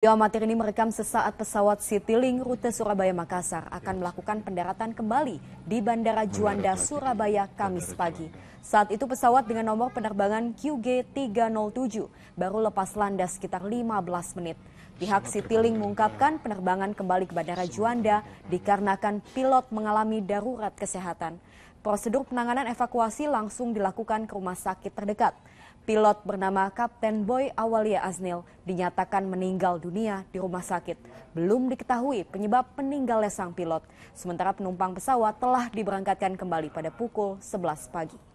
Video amatir ini merekam sesaat pesawat Citylink rute Surabaya Makassar akan melakukan pendaratan kembali di Bandara Juanda Surabaya Kamis pagi. Saat itu pesawat dengan nomor penerbangan QG307 baru lepas landas sekitar 15 menit. Pihak Citylink mengungkapkan penerbangan kembali ke Bandara Juanda dikarenakan pilot mengalami darurat kesehatan. Prosedur penanganan evakuasi langsung dilakukan ke rumah sakit terdekat. Pilot bernama Kapten Boy Awalia Aznil dinyatakan meninggal dunia dunia di rumah sakit. Belum diketahui penyebab meninggalnya sang pilot. Sementara penumpang pesawat telah diberangkatkan kembali pada pukul 11 pagi.